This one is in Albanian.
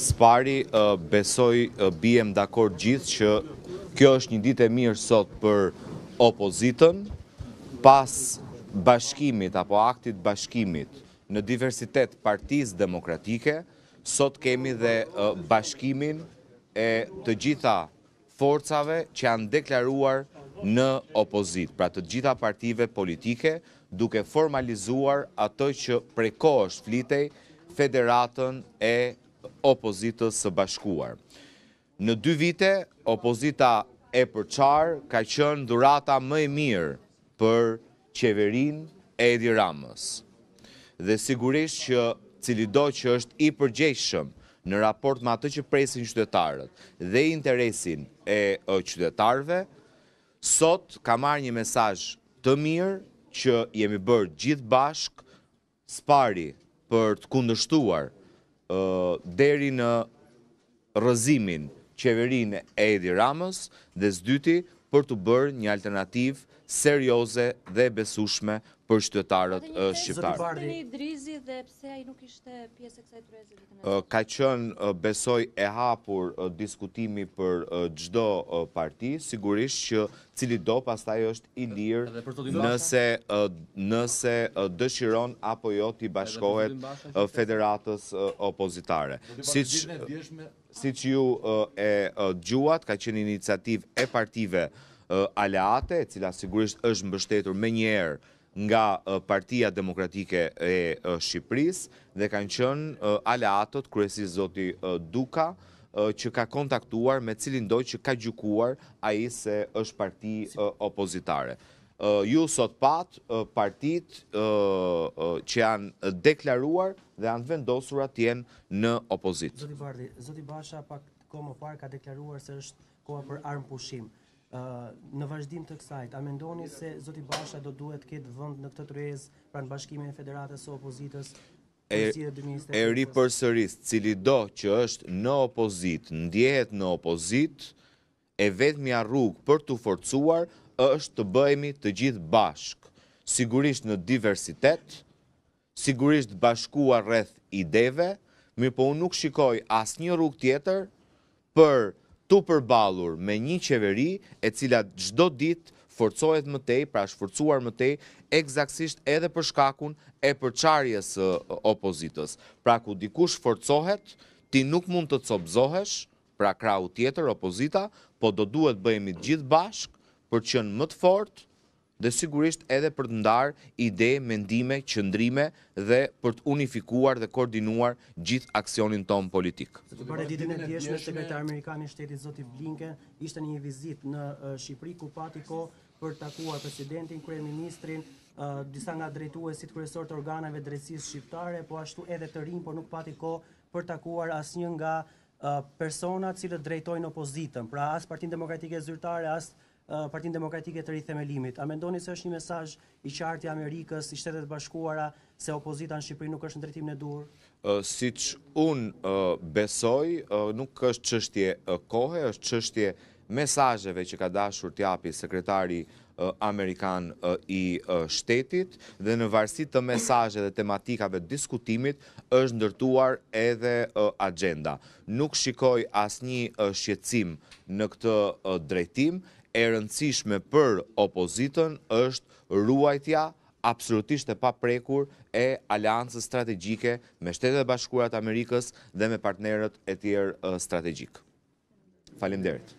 Spari besoj bijem dhe akord gjithë që kjo është një dit e mirë sot për opozitën, pas bashkimit apo aktit bashkimit në diversitet partiz demokratike, sot kemi dhe bashkimin e të gjitha forcave që janë deklaruar në opozit, pra të gjitha partive politike, duke formalizuar ato që preko është flitej federatën e opozitës së bashkuar. Në dy vite, opozita e përqarë ka qënë durata më e mirë për qeverin e edhi ramës. Dhe sigurisht që cili do që është i përgjeshëm në raport më atë që presin qytetarët dhe interesin e qytetarëve, sot ka marrë një mesaj të mirë që jemi bërë gjithë bashkë spari për të kundështuar deri në rëzimin qeverin e Edi Ramës dhe zdyti për të bërë një alternativë serioze dhe besushme për shtetarët shqiptarë. Ka qënë besoj e hapur diskutimi për gjdo parti, sigurisht që cili do pastaj është i lirë nëse dëshiron apo jo të i bashkohet federatës opozitare. Dhe në djeshme si që ju e gjuat, ka qenë iniciativ e partive aleate, cila sigurisht është mbështetur me njerë nga partia demokratike e Shqipëris, dhe kanë qënë aleatot, kërësi zoti Duka, që ka kontaktuar me cilin doj që ka gjukuar a i se është parti opozitare ju sot pat partit që janë deklaruar dhe janë vendosur atjen në opozit. Zoti Bardi, Zoti Basha pak ko më par ka deklaruar se është koha për armë pushim. Në vazhdim të kësajt, a mendoni se Zoti Basha do duhet këtë vënd në këtë të rez pra në bashkime e federatës o opozitës e ri për sërist cili do që është në opozit, ndjehet në opozit, e vetë mja rrug për të forcuar është të bëjmi të gjithë bashkë, sigurisht në diversitet, sigurisht bashkuar rreth ideve, mi po unë nuk shikoj asë një rrug tjetër për të përbalur me një qeveri e cila gjdo ditë forcojt mëtej, pra shforcuar mëtej, egzaksisht edhe për shkakun e përqarjes opozitës. Pra ku dikush forcohet, ti nuk mund të copzohesh, pra krau tjetër opozita, po do duhet bëjmi gjithë bashk, për qënë më të fort dhe sigurisht edhe për të ndarë ide, mendime, qëndrime dhe për të unifikuar dhe koordinuar gjithë aksionin tonë politik. Së të bërë ditën e djeshme, sekretar Amerikani shtetit Zotit Blinken ishte një vizit në Shqipëri ku pati ko për takuar presidentin, kërën ministrin, disa nga drejtuesit kërësor të organeve drejtsis shqiptare, po ashtu edhe të rinë, por nuk pati ko për takuar as një nga personat cilët drejtojnë opozitën, pra as partin demokratike zyrtare, as Eh, Partinë Demokratike të rithemelimit. A mendoni se është një mesaj i qartë i Amerikës, i shtetet bashkuara, se opozita në Shqipëri nuk është në drejtim në dur? Eh, si që unë eh, besoj, nuk është qështje kohë, është qështje mesajëve që ka dashur tjapi sekretari Amerikan i shtetit dhe në varsit të mesajë dhe tematikave diskutimit është ndërtuar edhe agenda. Nuk shikoj asë një shqecim në këtë drejtim, e rëndësishme për opozitën, është ruajtja absolutisht e pa prekur e aliancës strategjike me shtetet bashkurat Amerikës dhe me partnerët e tjerë strategjikë. Falim derit.